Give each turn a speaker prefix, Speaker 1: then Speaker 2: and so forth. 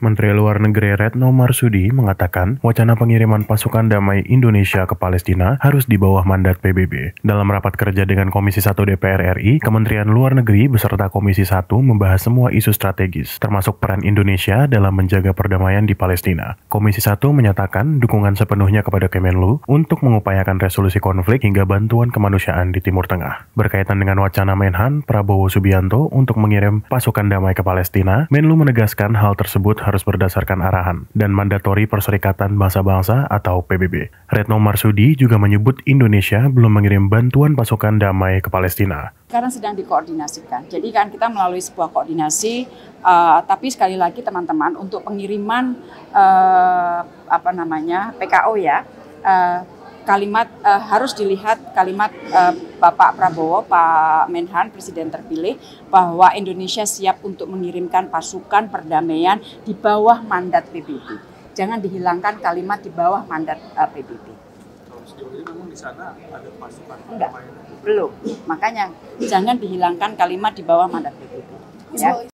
Speaker 1: Menteri Luar Negeri Retno Marsudi mengatakan wacana pengiriman pasukan damai Indonesia ke Palestina harus di bawah mandat PBB. Dalam rapat kerja dengan Komisi 1 DPR RI, Kementerian Luar Negeri beserta Komisi 1 membahas semua isu strategis, termasuk peran Indonesia dalam menjaga perdamaian di Palestina. Komisi 1 menyatakan dukungan sepenuhnya kepada Kemenlu untuk mengupayakan resolusi konflik hingga bantuan kemanusiaan di Timur Tengah. Berkaitan dengan wacana Menhan Prabowo Subianto untuk mengirim pasukan damai ke Palestina, Menlu menegaskan hal tersebut harus berdasarkan arahan dan mandatori Perserikatan Bangsa-Bangsa atau PBB. Retno Marsudi juga menyebut Indonesia belum mengirim bantuan pasukan damai ke Palestina.
Speaker 2: Sekarang sedang dikoordinasikan. Jadi kan kita melalui sebuah koordinasi, uh, tapi sekali lagi teman-teman untuk pengiriman uh, apa namanya PKO ya. Uh, kalimat uh, harus dilihat kalimat uh, Bapak Prabowo, Pak Menhan, Presiden terpilih, bahwa Indonesia siap untuk mengirimkan pasukan perdamaian di bawah mandat PBB. Jangan dihilangkan kalimat di bawah mandat eh, uh, PBB. sana ada pasukan Enggak, belum. Makanya jangan dihilangkan
Speaker 1: kalimat di bawah mandat PBB. Ya.